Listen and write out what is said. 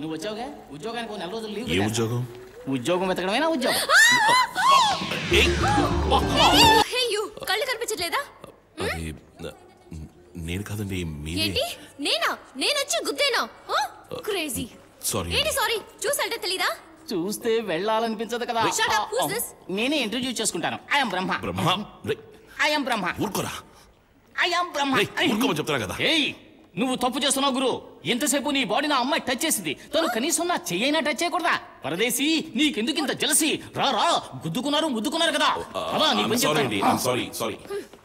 నువ్వు ఏ ఉద్యోగం ఉద్యోగం వెతకడమేనా ఉద్యోగం హే యు కళ్ళు కనిపించట్లేదా నేను కాదండి మీరే ఏంటి నేనా నేనొచ్చి వచ్చి గుద్దేనా క్రేజీ సారీ సారీ చూసాలంటే తెలీదా చూస్తే వెళ్ళాలనిపించదు కదా నేనే ఇంట్రడ్యూస్ చేసుకుంటాను ఐఎమ్ బ్రహ్మ బ్రహ్మ ఐఎమ్ బ్రహ్మ ఊరుకోరా ఐఎమ్ బ్రహ్మ ఊరుకోమని చెప్తున్నా కదా నువ్వు తప్పు చేస్తున్నావు గురు ఎంతసేపు నీ బాడీ నా అమ్మాయి టచ్ చేసింది తను కనీసం నా చెయ్యైనా టచ్ చేయకూడదా పరదేశి నీకెందుకు ఇంత జలసి రా రా గుద్దుకున్నారు ముద్దుకున్నారు కదా సారీ oh, uh, సారీ